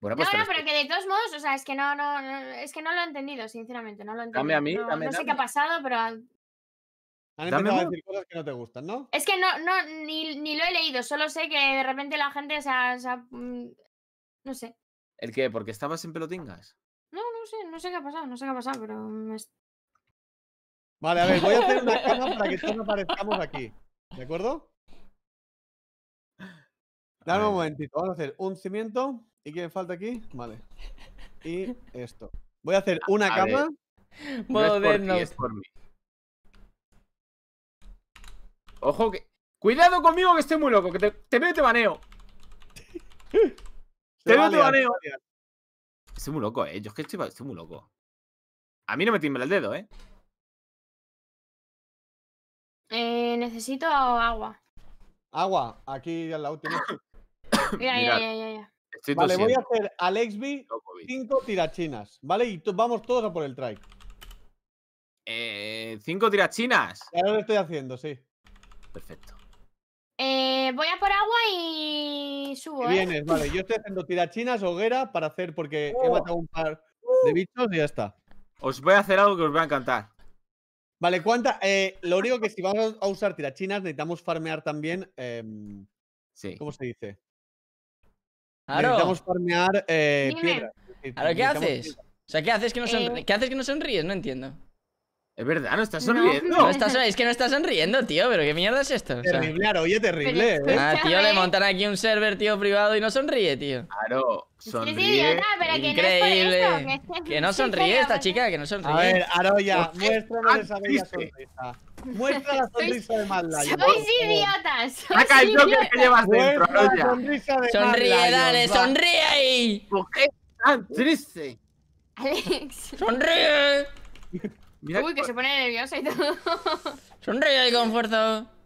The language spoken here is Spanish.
Bueno, no, pues no, pero que de todos modos, o sea, es que no, no, es que no lo he entendido, sinceramente, no lo he entendido. Dame a mí, no, no sé qué ha pasado, pero. Han empezado a decir cosas que no te gustan, ¿no? Es que no, no, ni, ni lo he leído, solo sé que de repente la gente se ha, mm, No sé. ¿El qué? ¿Porque estabas en pelotingas? No, no sé, no sé qué ha pasado, no sé qué ha pasado, pero. Vale, a ver, voy a hacer una cama para que todos no aparezcamos aquí. ¿De acuerdo? Dame un momentito, vamos a hacer un cimiento. ¿Y qué falta aquí? Vale. Y esto. Voy a hacer una capa. cama. es por mí. Ojo que. Cuidado conmigo que estoy muy loco, que te, te veo te baneo. te veo te baneo. Estoy muy loco, eh. Yo es que estoy, muy loco. A mí no me tiembla el dedo, eh. Eh, necesito agua. Agua, aquí la la última ya, ya, ya, ya, vale, voy a hacer a cinco 5 tirachinas, ¿vale? Y vamos todos a por el try. Eh, ¿Cinco tirachinas? Ahora lo estoy haciendo, sí. Perfecto. Eh, voy a por agua y subo. ¿eh? Vienes, vale. Yo estoy haciendo tirachinas, hoguera, para hacer, porque he oh. matado un par uh. de bichos y ya está. Os voy a hacer algo que os va a encantar. Vale, ¿cuánta? Eh, lo único que si vamos a usar tirachinas, necesitamos farmear también. Em, ¿Cómo se dice? Claro. Necesitamos farmear eh, piedra. lo ¿qué haces? Piedra. O sea, ¿qué haces que no, eh... ¿qué haces que no sonríes? No entiendo. Es verdad, no estás sonriendo. No, es que no estás sonriendo, tío. Pero qué mierda es esto. Terrible, oye, terrible. ¿eh? Ah, tío, le montan aquí un server, tío, privado y no sonríe, tío. Claro, sonríe. Increíble. Que no, sonríe esta chica, que no sonríe. A ver, Aroya, muéstrame esa bella sonrisa. Muestra la sonrisa de Mad Sois idiotas. Saca el que llevas dentro, Aroya. Sonrisa de sonríe, dale, sonríe ahí. ¿Por qué tan triste? Alex. Sonríe. Uy, que se pone nerviosa y todo. Sonríe con fuerza.